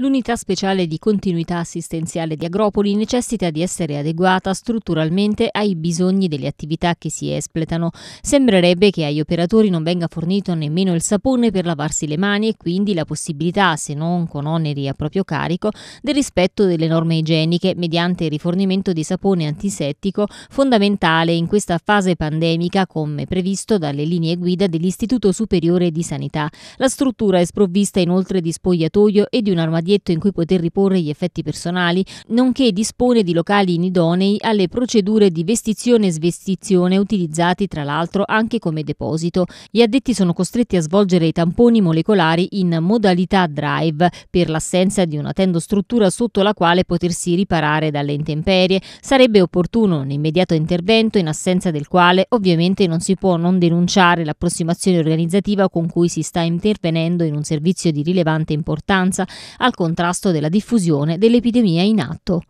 L'unità speciale di continuità assistenziale di Agropoli necessita di essere adeguata strutturalmente ai bisogni delle attività che si espletano. Sembrerebbe che agli operatori non venga fornito nemmeno il sapone per lavarsi le mani e quindi la possibilità, se non con oneri a proprio carico, del rispetto delle norme igieniche mediante il rifornimento di sapone antisettico fondamentale in questa fase pandemica come previsto dalle linee guida dell'Istituto Superiore di Sanità. La struttura è sprovvista inoltre di spogliatoio e di un sedietto in cui poter riporre gli effetti personali, nonché dispone di locali inidonei alle procedure di vestizione e svestizione utilizzati tra l'altro anche come deposito. Gli addetti sono costretti a svolgere i tamponi molecolari in modalità drive per l'assenza di una tendostruttura sotto la quale potersi riparare dalle intemperie. Sarebbe opportuno un immediato intervento in assenza del quale ovviamente non si può non denunciare l'approssimazione organizzativa con cui si sta intervenendo in un servizio di rilevante importanza al contrasto della diffusione dell'epidemia in atto.